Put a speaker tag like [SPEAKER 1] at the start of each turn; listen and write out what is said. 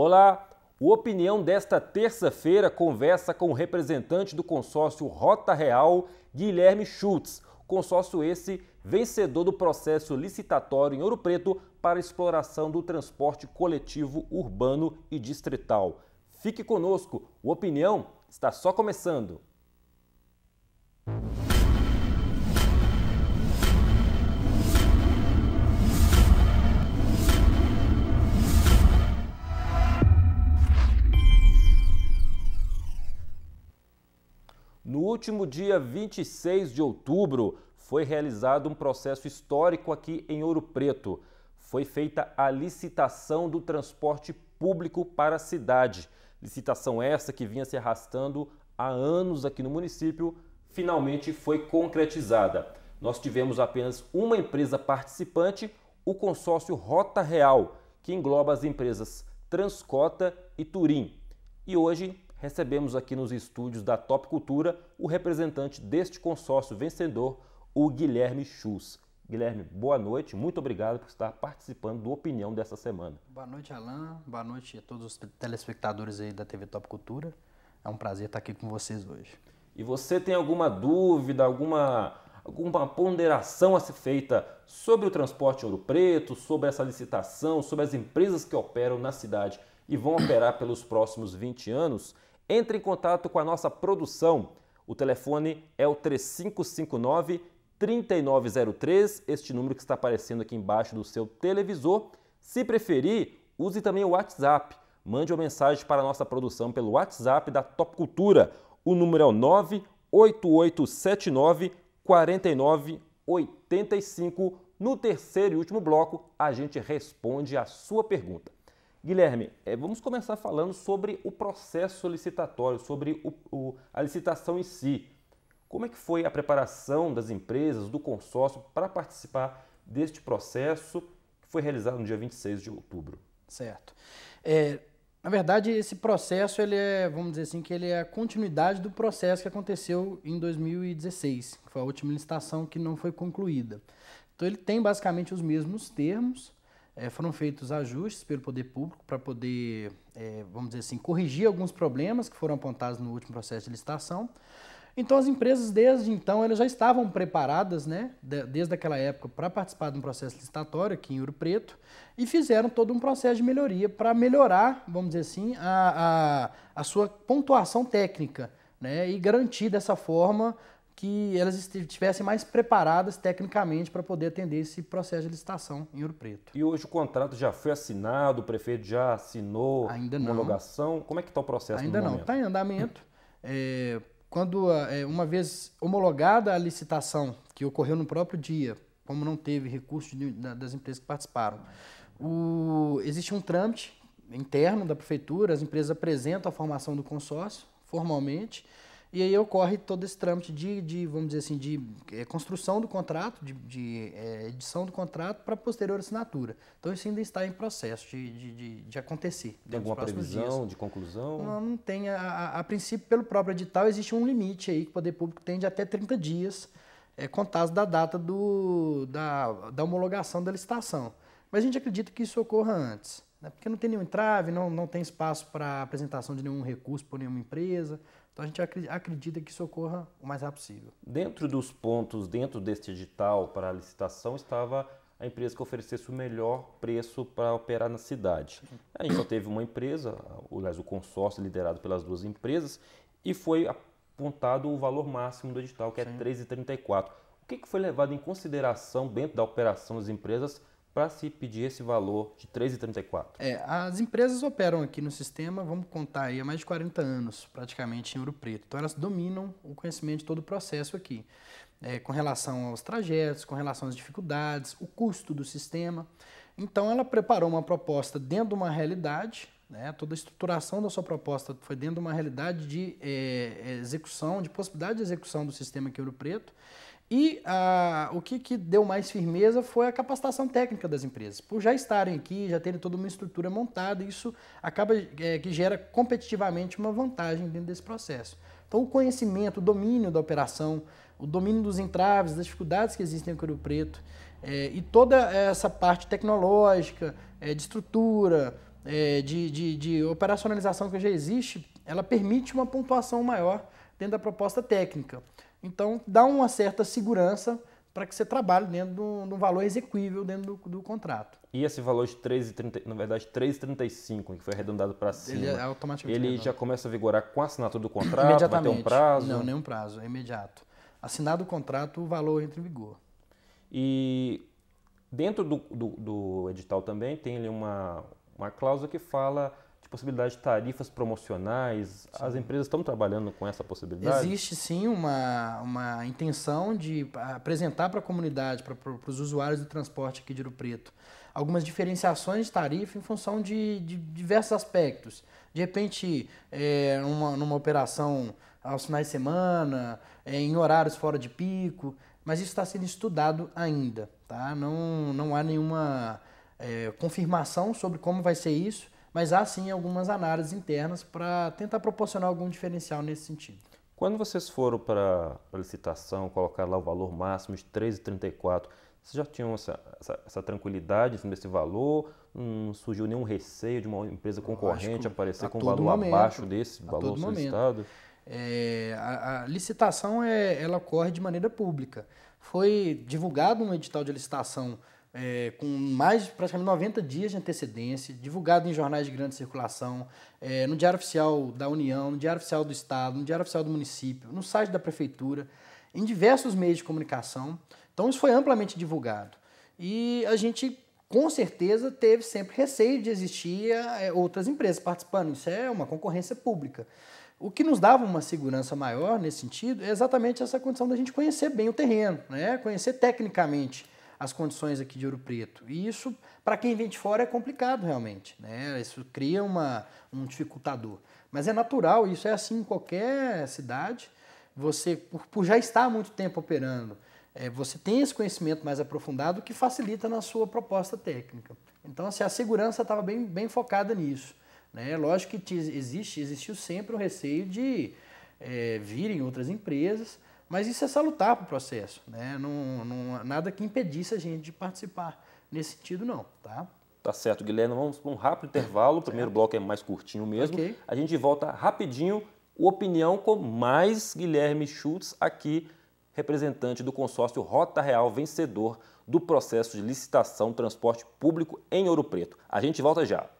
[SPEAKER 1] Olá, o Opinião desta terça-feira conversa com o representante do consórcio Rota Real, Guilherme Schultz. Consórcio esse vencedor do processo licitatório em Ouro Preto para exploração do transporte coletivo urbano e distrital. Fique conosco, o Opinião está só começando. No último dia 26 de outubro, foi realizado um processo histórico aqui em Ouro Preto. Foi feita a licitação do transporte público para a cidade. Licitação essa que vinha se arrastando há anos aqui no município, finalmente foi concretizada. Nós tivemos apenas uma empresa participante, o consórcio Rota Real, que engloba as empresas Transcota e Turim. E hoje recebemos aqui nos estúdios da Top Cultura o representante deste consórcio vencedor, o Guilherme Schuss. Guilherme, boa noite, muito obrigado por estar participando do Opinião dessa semana.
[SPEAKER 2] Boa noite, Alain, boa noite a todos os telespectadores aí da TV Top Cultura. É um prazer estar aqui com vocês hoje.
[SPEAKER 1] E você tem alguma dúvida, alguma alguma ponderação a ser feita sobre o transporte Ouro Preto, sobre essa licitação, sobre as empresas que operam na cidade e vão operar pelos próximos 20 anos, entre em contato com a nossa produção. O telefone é o 3559 3903, este número que está aparecendo aqui embaixo do seu televisor. Se preferir, use também o WhatsApp. Mande uma mensagem para a nossa produção pelo WhatsApp da Top Cultura. O número é o 98879 4985. No terceiro e último bloco, a gente responde a sua pergunta. Guilherme, eh, vamos começar falando sobre o processo licitatório, sobre o, o, a licitação em si. Como é que foi a preparação das empresas, do consórcio, para participar deste processo que foi realizado no dia 26 de outubro?
[SPEAKER 2] Certo. É, na verdade, esse processo, ele é, vamos dizer assim, que ele é a continuidade do processo que aconteceu em 2016, que foi a última licitação que não foi concluída. Então ele tem basicamente os mesmos termos, é, foram feitos ajustes pelo poder público para poder, é, vamos dizer assim, corrigir alguns problemas que foram apontados no último processo de licitação. Então as empresas desde então elas já estavam preparadas, né, desde aquela época para participar de um processo licitatório aqui em Ouro Preto e fizeram todo um processo de melhoria para melhorar, vamos dizer assim, a, a, a sua pontuação técnica, né, e garantir dessa forma que elas estivessem mais preparadas tecnicamente para poder atender esse processo de licitação
[SPEAKER 1] em Ouro Preto. E hoje o contrato já foi assinado, o prefeito
[SPEAKER 2] já assinou Ainda não. homologação. Como é que está o processo Ainda não, está em andamento. É, quando é, uma vez homologada a licitação, que ocorreu no próprio dia, como não teve recurso de, da, das empresas que participaram, o, existe um trâmite interno da prefeitura, as empresas apresentam a formação do consórcio formalmente, e aí ocorre todo esse trâmite de, de vamos dizer assim, de é, construção do contrato, de, de é, edição do contrato para posterior assinatura. Então isso ainda está em processo de, de, de acontecer. Né, tem alguma previsão dias. de
[SPEAKER 1] conclusão? Não,
[SPEAKER 2] não tem. A, a, a, princípio, pelo próprio edital, existe um limite aí que o Poder Público tem de até 30 dias é, contados da data do, da, da homologação da licitação. Mas a gente acredita que isso ocorra antes. Né? Porque não tem nenhum entrave, não, não tem espaço para apresentação de nenhum recurso por nenhuma empresa. Então a gente acredita que isso ocorra o mais rápido possível.
[SPEAKER 1] Dentro dos pontos, dentro deste edital para a licitação, estava a empresa que oferecesse o melhor preço para operar na cidade. A gente só teve uma empresa, aliás, o consórcio liderado pelas duas empresas, e foi apontado o valor máximo do edital, que é R$ 3,34. O que foi levado em consideração dentro da operação das empresas para se pedir esse valor de 3,34?
[SPEAKER 2] É, as empresas operam aqui no sistema, vamos contar aí, há mais de 40 anos, praticamente, em Ouro Preto. Então elas dominam o conhecimento de todo o processo aqui, é, com relação aos trajetos, com relação às dificuldades, o custo do sistema. Então ela preparou uma proposta dentro de uma realidade, né? toda a estruturação da sua proposta foi dentro de uma realidade de é, é execução, de possibilidade de execução do sistema aqui Ouro Preto, e ah, o que, que deu mais firmeza foi a capacitação técnica das empresas. Por já estarem aqui, já terem toda uma estrutura montada, isso acaba é, que gera competitivamente uma vantagem dentro desse processo. Então, o conhecimento, o domínio da operação, o domínio dos entraves, das dificuldades que existem em Ouro Preto, é, e toda essa parte tecnológica, é, de estrutura, de, de, de operacionalização que já existe, ela permite uma pontuação maior dentro da proposta técnica. Então, dá uma certa segurança para que você trabalhe dentro de um, valor exequível dentro do, do, contrato.
[SPEAKER 1] E esse valor de 3,30, na verdade 3,35, que foi arredondado para cima, ele, é automaticamente ele já começa a vigorar com a assinatura do contrato? Imediatamente. Vai ter um prazo? Não, nenhum
[SPEAKER 2] prazo, é imediato. Assinado o contrato, o valor entra em vigor.
[SPEAKER 1] E dentro do, do, do edital também tem uma, uma cláusula que fala de possibilidade de tarifas promocionais? Sim. As empresas estão trabalhando com essa possibilidade? Existe
[SPEAKER 2] sim uma, uma intenção de apresentar para a comunidade, para, para os usuários do transporte aqui de Rio Preto, algumas diferenciações de tarifa em função de, de diversos aspectos. De repente, é, eh, uma, numa operação aos finais de semana, é, em horários fora de pico, mas isso está sendo estudado ainda. Tá? Não, não há nenhuma é, confirmação sobre como vai ser isso, mas há sim algumas análises internas para tentar proporcionar algum diferencial nesse sentido.
[SPEAKER 1] Quando vocês foram para a licitação, colocar lá o valor máximo de 13,34, vocês já tinham essa, essa, essa tranquilidade nesse assim, valor? Não surgiu nenhum receio
[SPEAKER 2] de uma empresa concorrente aparecer com um valor momento, abaixo desse valor solicitado? É, a, a, licitação é, ela ocorre de maneira pública. Foi divulgado um edital de licitação é, com mais praticamente 90 dias de antecedência, divulgado em jornais de grande circulação, é, no Diário Oficial da União, no Diário Oficial do Estado, no Diário Oficial do Município, no site da Prefeitura, em diversos meios de comunicação. Então, isso foi amplamente divulgado. E a gente, com certeza, teve sempre receio de existir é, outras empresas participando. Isso é uma concorrência pública. O que nos dava uma segurança maior nesse sentido é exatamente essa condição da gente conhecer bem o terreno, né? conhecer tecnicamente as condições aqui de Ouro Preto. E isso, para quem vem de fora, é complicado realmente. Né? Isso cria uma, um dificultador. Mas é natural, isso é assim em qualquer cidade. Você, por, por já estar há muito tempo operando, é, você tem esse conhecimento mais aprofundado que facilita na sua proposta técnica. Então, assim, a segurança estava bem, bem focada nisso. Né? Lógico que existe, existiu sempre o receio de é, virem outras empresas, mas isso é salutar para o processo, né? Não, não, nada que impedisse a gente de participar nesse sentido, não, tá?
[SPEAKER 1] Tá certo, Guilherme. Vamos para um rápido intervalo. O primeiro certo. bloco é mais curtinho mesmo. Okay. A gente volta rapidinho. Opinião com mais Guilherme Schultz aqui, representante do consórcio Rota Real, vencedor do processo de licitação transporte público em Ouro Preto. A gente volta já.